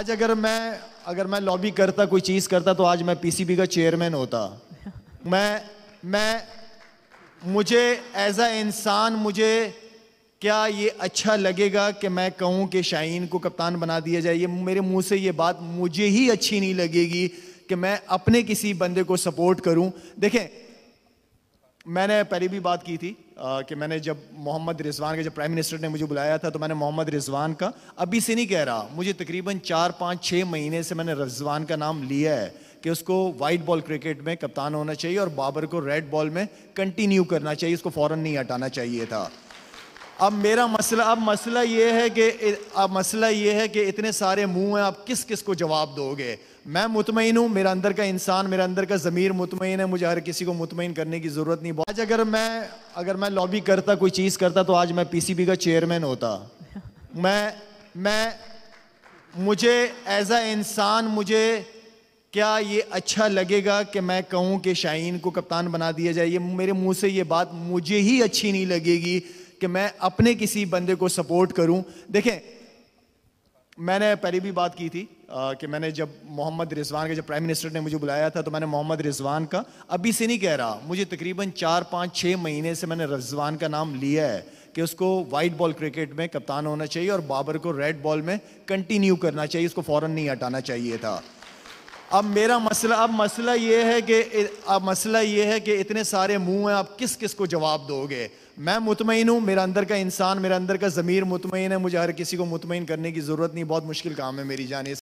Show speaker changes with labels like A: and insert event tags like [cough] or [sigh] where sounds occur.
A: आज अगर मैं अगर मैं लॉबी करता कोई चीज करता तो आज मैं पीसीबी का चेयरमैन होता [laughs] मैं मैं मुझे एज अ इंसान मुझे क्या ये अच्छा लगेगा कि मैं कहूँ कि शाहीन को कप्तान बना दिया जाए ये मेरे मुंह से ये बात मुझे ही अच्छी नहीं लगेगी कि मैं अपने किसी बंदे को सपोर्ट करूँ देखें मैंने पहले भी बात की थी कि मैंने जब मोहम्मद रिजवान के जब प्राइम मिनिस्टर ने मुझे बुलाया था तो मैंने मोहम्मद रिजवान का अभी से नहीं कह रहा मुझे तकरीबन चार पाँच छः महीने से मैंने रिजवान का नाम लिया है कि उसको वाइट बॉल क्रिकेट में कप्तान होना चाहिए और बाबर को रेड बॉल में कंटिन्यू करना चाहिए उसको फ़ौरन नहीं हटाना चाहिए था अब मेरा मसला अब मसला ये है कि अब मसला ये है कि इतने सारे मुंह हैं आप किस किस को जवाब दोगे मैं मुतमिन हूँ मेरा अंदर का इंसान मेरा अंदर का ज़मीर मुतमिन है मुझे हर किसी को मुतमिन करने की ज़रूरत नहीं आज अगर मैं अगर मैं लॉबी करता कोई चीज़ करता तो आज मैं पी का चेयरमैन होता [laughs] मैं मैं मुझे एज आ इंसान मुझे क्या ये अच्छा लगेगा कि मैं कहूँ कि शाहीन को कप्तान बना दिया जाए ये मेरे मुंह से ये बात मुझे ही अच्छी नहीं लगेगी कि मैं अपने किसी बंदे को सपोर्ट करूं देखें मैंने पहले भी बात की थी आ, कि मैंने जब मोहम्मद रिजवान के जब प्राइम मिनिस्टर ने मुझे बुलाया था तो मैंने मोहम्मद रिजवान का अभी से नहीं कह रहा मुझे तकरीबन चार पाँच छः महीने से मैंने रिजवान का नाम लिया है कि उसको वाइट बॉल क्रिकेट में कप्तान होना चाहिए और बाबर को रेड बॉल में कंटिन्यू करना चाहिए उसको फ़ौरन नहीं हटाना चाहिए था अब मेरा मसला अब मसला ये है कि अब मसला ये है कि इतने सारे मुंह हैं आप किस किस को जवाब दोगे मैं मुतमिन हूँ मेरा अंदर का इंसान मेरा अंदर का ज़मीर मुतमिन है मुझे हर किसी को मुतमिन करने की ज़रूरत नहीं बहुत मुश्किल काम है मेरी जान